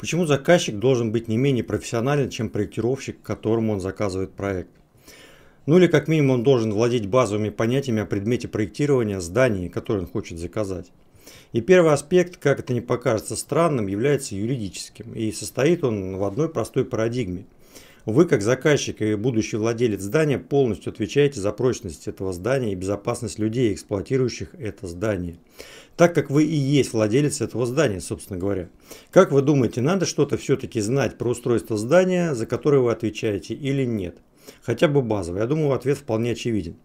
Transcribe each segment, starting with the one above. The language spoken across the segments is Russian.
Почему заказчик должен быть не менее профессионален, чем проектировщик, которому он заказывает проект? Ну или как минимум он должен владеть базовыми понятиями о предмете проектирования зданий, которые он хочет заказать. И первый аспект, как это не покажется странным, является юридическим. И состоит он в одной простой парадигме – вы, как заказчик и будущий владелец здания, полностью отвечаете за прочность этого здания и безопасность людей, эксплуатирующих это здание. Так как вы и есть владелец этого здания, собственно говоря. Как вы думаете, надо что-то все-таки знать про устройство здания, за которое вы отвечаете или нет? хотя бы базовый? Я думаю, ответ вполне очевиден.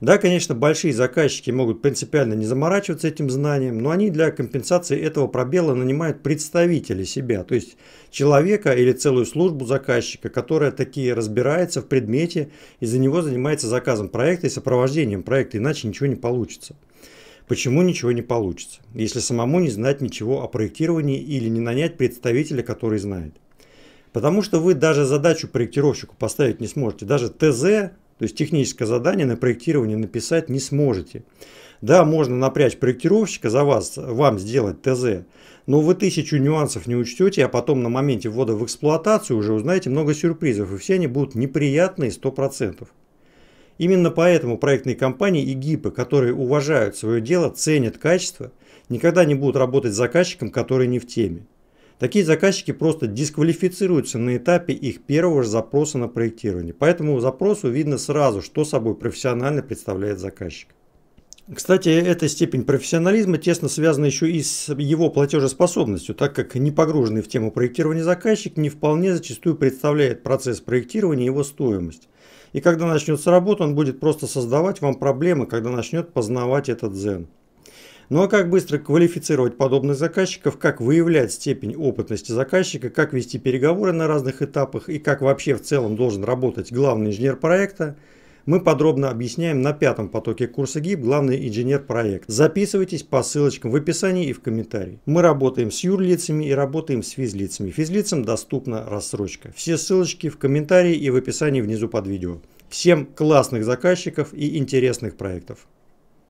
Да, конечно, большие заказчики могут принципиально не заморачиваться этим знанием, но они для компенсации этого пробела нанимают представителей себя, то есть человека или целую службу заказчика, которая такие разбирается в предмете и за него занимается заказом проекта и сопровождением проекта, иначе ничего не получится. Почему ничего не получится, если самому не знать ничего о проектировании или не нанять представителя, который знает? Потому что вы даже задачу проектировщику поставить не сможете. Даже ТЗ, то есть техническое задание на проектирование написать не сможете. Да, можно напрячь проектировщика за вас, вам сделать ТЗ, но вы тысячу нюансов не учтете, а потом на моменте ввода в эксплуатацию уже узнаете много сюрпризов, и все они будут неприятные 100%. Именно поэтому проектные компании и ГИПы, которые уважают свое дело, ценят качество, никогда не будут работать с заказчиком, который не в теме. Такие заказчики просто дисквалифицируются на этапе их первого же запроса на проектирование. По этому запросу видно сразу, что собой профессионально представляет заказчик. Кстати, эта степень профессионализма тесно связана еще и с его платежеспособностью, так как не погруженный в тему проектирования заказчик не вполне зачастую представляет процесс проектирования и его стоимость. И когда начнется работа, он будет просто создавать вам проблемы, когда начнет познавать этот дзен. Ну а как быстро квалифицировать подобных заказчиков, как выявлять степень опытности заказчика, как вести переговоры на разных этапах и как вообще в целом должен работать главный инженер проекта, мы подробно объясняем на пятом потоке курса ГИБ «Главный инженер проект». Записывайтесь по ссылочкам в описании и в комментарии. Мы работаем с юрлицами и работаем с физлицами. Физлицам доступна рассрочка. Все ссылочки в комментарии и в описании внизу под видео. Всем классных заказчиков и интересных проектов.